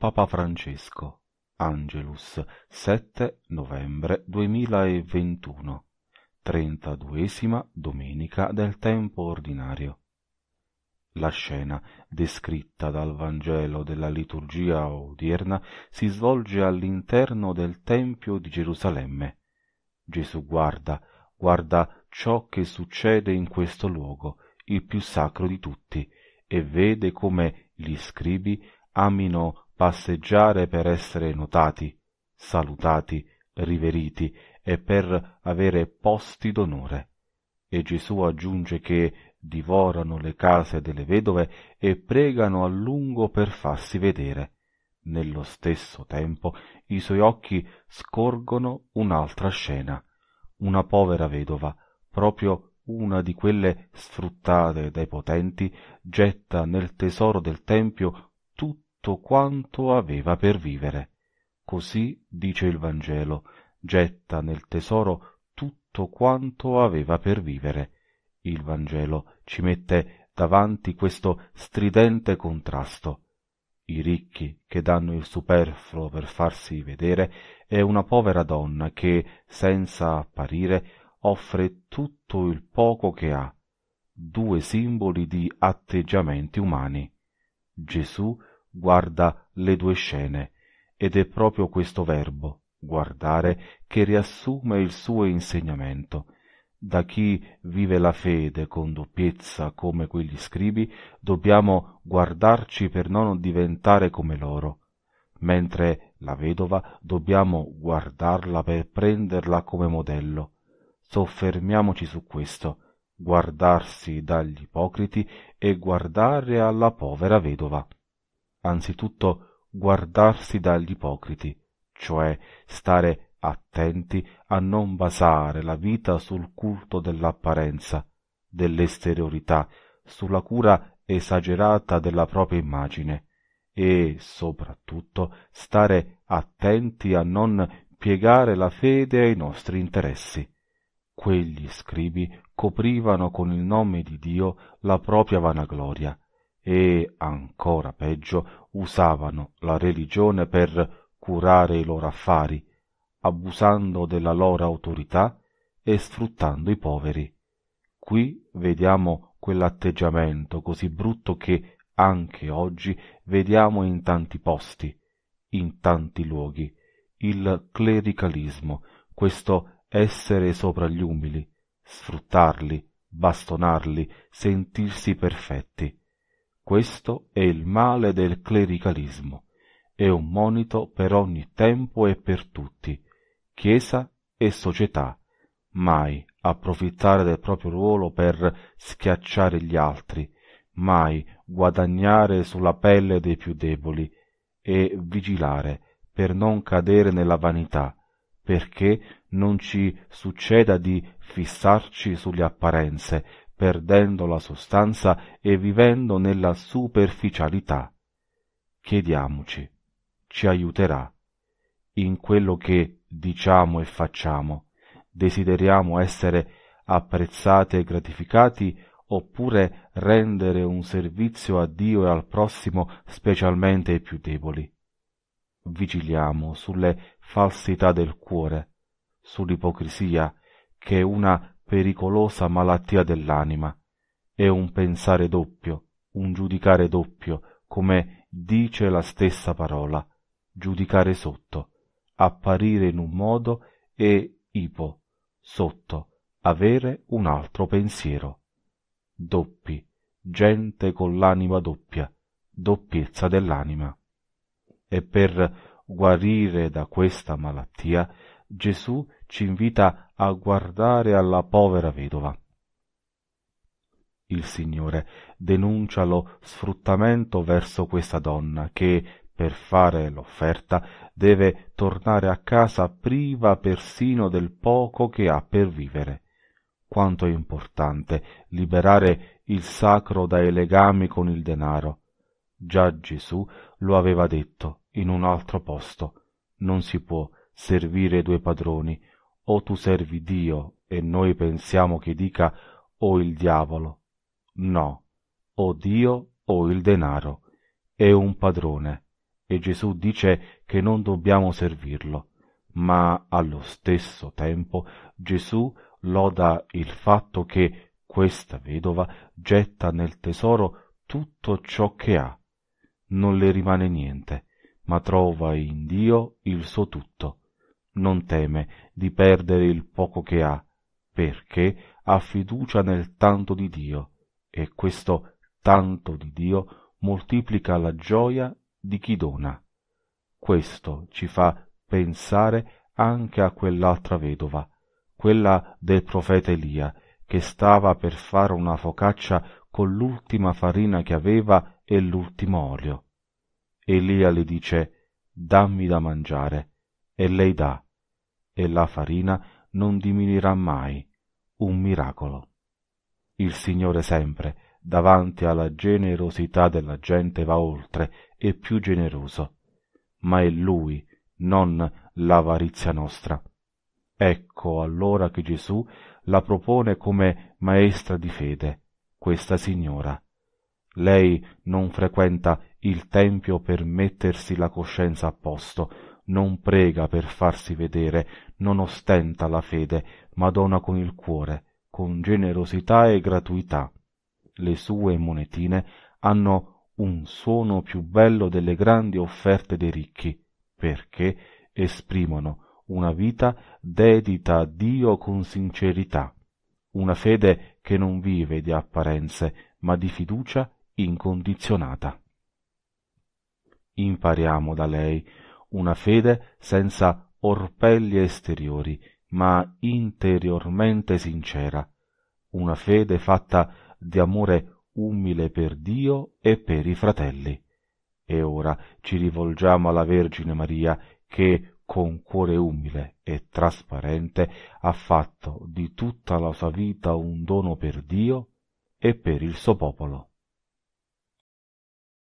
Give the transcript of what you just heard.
Papa Francesco, Angelus, 7 novembre duemilaeventuno, trentaduesima domenica del tempo ordinario. La scena, descritta dal Vangelo della liturgia odierna, si svolge all'interno del Tempio di Gerusalemme. Gesù guarda, guarda ciò che succede in questo luogo, il più sacro di tutti, e vede come gli scribi amino passeggiare per essere notati, salutati, riveriti e per avere posti d'onore. E Gesù aggiunge che divorano le case delle vedove e pregano a lungo per farsi vedere. Nello stesso tempo i suoi occhi scorgono un'altra scena, una povera vedova, proprio una di quelle sfruttate dai potenti, getta nel tesoro del Tempio tutto quanto aveva per vivere. Così dice il Vangelo, getta nel tesoro tutto quanto aveva per vivere. Il Vangelo ci mette davanti questo stridente contrasto. I ricchi che danno il superfluo per farsi vedere e una povera donna che, senza apparire, offre tutto il poco che ha. Due simboli di atteggiamenti umani. Gesù guarda le due scene ed è proprio questo verbo, guardare, che riassume il suo insegnamento. Da chi vive la fede con doppiezza come quegli scribi, dobbiamo guardarci per non diventare come loro, mentre la vedova dobbiamo guardarla per prenderla come modello. Soffermiamoci su questo, guardarsi dagli ipocriti e guardare alla povera vedova anzitutto guardarsi dagli ipocriti, cioè stare attenti a non basare la vita sul culto dell'apparenza, dell'esteriorità, sulla cura esagerata della propria immagine e, soprattutto, stare attenti a non piegare la fede ai nostri interessi. Quegli scribi coprivano con il nome di Dio la propria vanagloria e, ancora peggio, usavano la religione per curare i loro affari, abusando della loro autorità e sfruttando i poveri. Qui vediamo quell'atteggiamento così brutto che anche oggi vediamo in tanti posti, in tanti luoghi, il clericalismo, questo essere sopra gli umili, sfruttarli, bastonarli, sentirsi perfetti. Questo è il male del clericalismo, è un monito per ogni tempo e per tutti, Chiesa e società, mai approfittare del proprio ruolo per schiacciare gli altri, mai guadagnare sulla pelle dei più deboli e vigilare per non cadere nella vanità, perché non ci succeda di fissarci sulle apparenze, perdendo la sostanza e vivendo nella superficialità. Chiediamoci, ci aiuterà in quello che diciamo e facciamo. Desideriamo essere apprezzati e gratificati oppure rendere un servizio a Dio e al prossimo specialmente ai più deboli. Vigiliamo sulle falsità del cuore, sull'ipocrisia, che è una pericolosa malattia dell'anima, è un pensare doppio, un giudicare doppio, come dice la stessa parola, giudicare sotto, apparire in un modo e ipo, sotto, avere un altro pensiero. Doppi, gente con l'anima doppia, doppiezza dell'anima. E per guarire da questa malattia Gesù ci invita a guardare alla povera vedova. Il Signore denuncia lo sfruttamento verso questa donna che, per fare l'offerta, deve tornare a casa priva persino del poco che ha per vivere. Quanto è importante liberare il sacro dai legami con il denaro. Già Gesù lo aveva detto in un altro posto. Non si può servire due padroni, o tu servi Dio e noi pensiamo che dica o il diavolo. No, o Dio o il denaro. È un padrone e Gesù dice che non dobbiamo servirlo, ma allo stesso tempo Gesù loda il fatto che questa vedova getta nel tesoro tutto ciò che ha. Non le rimane niente, ma trova in Dio il suo tutto non teme di perdere il poco che ha, perché ha fiducia nel tanto di Dio, e questo tanto di Dio moltiplica la gioia di chi dona. Questo ci fa pensare anche a quell'altra vedova, quella del profeta Elia, che stava per fare una focaccia con l'ultima farina che aveva e l'ultimo olio. Elia le dice Dammi da mangiare e lei dà, e la farina non diminuirà mai, un miracolo. Il Signore sempre, davanti alla generosità della gente, va oltre, e più generoso. Ma è Lui, non l'avarizia nostra. Ecco allora che Gesù la propone come maestra di fede, questa signora. Lei non frequenta il tempio per mettersi la coscienza a posto, non prega per farsi vedere, non ostenta la fede, ma dona con il cuore, con generosità e gratuità. Le sue monetine hanno un suono più bello delle grandi offerte dei ricchi, perché esprimono una vita dedita a Dio con sincerità, una fede che non vive di apparenze, ma di fiducia incondizionata. Impariamo da lei una fede senza orpelli esteriori, ma interiormente sincera, una fede fatta di amore umile per Dio e per i fratelli. E ora ci rivolgiamo alla Vergine Maria che con cuore umile e trasparente ha fatto di tutta la sua vita un dono per Dio e per il suo popolo.